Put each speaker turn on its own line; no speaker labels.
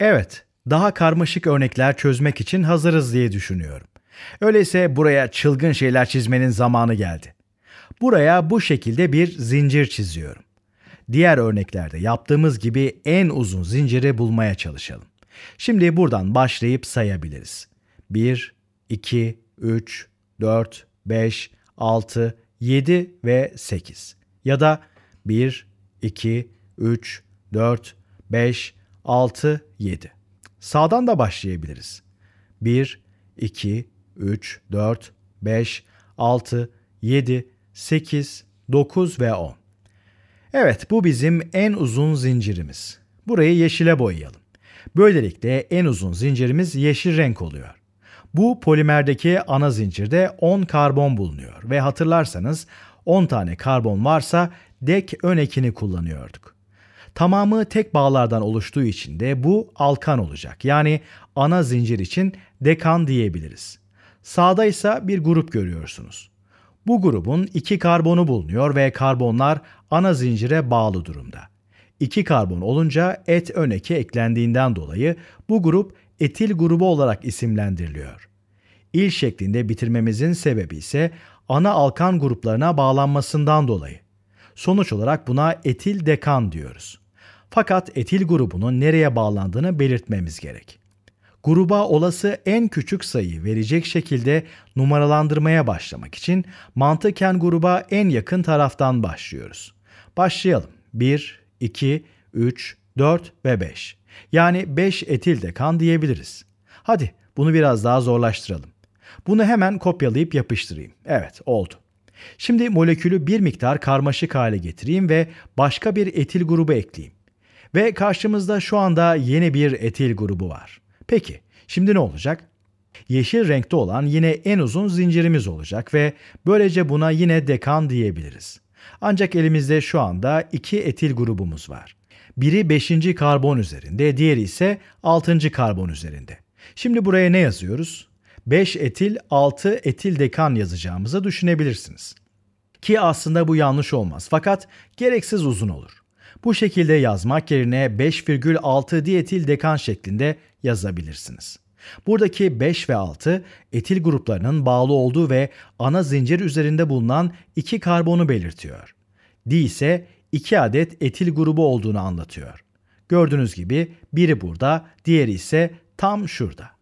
Evet, daha karmaşık örnekler çözmek için hazırız diye düşünüyorum. Öyleyse buraya çılgın şeyler çizmenin zamanı geldi. Buraya bu şekilde bir zincir çiziyorum. Diğer örneklerde yaptığımız gibi en uzun zinciri bulmaya çalışalım. Şimdi buradan başlayıp sayabiliriz. 1, 2, 3, 4, 5, 6, 7 ve 8. Ya da 1, 2, 3, 4, 5, 6, 7. Sağdan da başlayabiliriz. 1, 2, 3, 4, 5, 6, 7, 8, 9 ve 10. Evet bu bizim en uzun zincirimiz. Burayı yeşile boyayalım. Böylelikle en uzun zincirimiz yeşil renk oluyor. Bu polimerdeki ana zincirde 10 karbon bulunuyor ve hatırlarsanız 10 tane karbon varsa dek ön ekini kullanıyorduk. Tamamı tek bağlardan oluştuğu için de bu alkan olacak. Yani ana zincir için dekan diyebiliriz. Sağda ise bir grup görüyorsunuz. Bu grubun iki karbonu bulunuyor ve karbonlar ana zincire bağlı durumda. İki karbon olunca et ön eke eklendiğinden dolayı bu grup etil grubu olarak isimlendiriliyor. İl şeklinde bitirmemizin sebebi ise ana alkan gruplarına bağlanmasından dolayı. Sonuç olarak buna etil dekan diyoruz. Fakat etil grubunun nereye bağlandığını belirtmemiz gerek. Gruba olası en küçük sayı verecek şekilde numaralandırmaya başlamak için mantıken gruba en yakın taraftan başlıyoruz. Başlayalım. 1, 2, 3, 4 ve 5. Yani 5 etil dekan diyebiliriz. Hadi bunu biraz daha zorlaştıralım. Bunu hemen kopyalayıp yapıştırayım. Evet oldu. Şimdi molekülü bir miktar karmaşık hale getireyim ve başka bir etil grubu ekleyeyim. Ve karşımızda şu anda yeni bir etil grubu var. Peki şimdi ne olacak? Yeşil renkte olan yine en uzun zincirimiz olacak ve böylece buna yine dekan diyebiliriz. Ancak elimizde şu anda iki etil grubumuz var. Biri 5. karbon üzerinde, diğeri ise 6. karbon üzerinde. Şimdi buraya ne yazıyoruz? 5 etil, 6 etil dekan yazacağımızı düşünebilirsiniz. Ki aslında bu yanlış olmaz fakat gereksiz uzun olur. Bu şekilde yazmak yerine 5,6 dietil dekan şeklinde yazabilirsiniz. Buradaki 5 ve 6 etil gruplarının bağlı olduğu ve ana zincir üzerinde bulunan iki karbonu belirtiyor. Di ise 2 adet etil grubu olduğunu anlatıyor. Gördüğünüz gibi biri burada, diğeri ise tam şurada.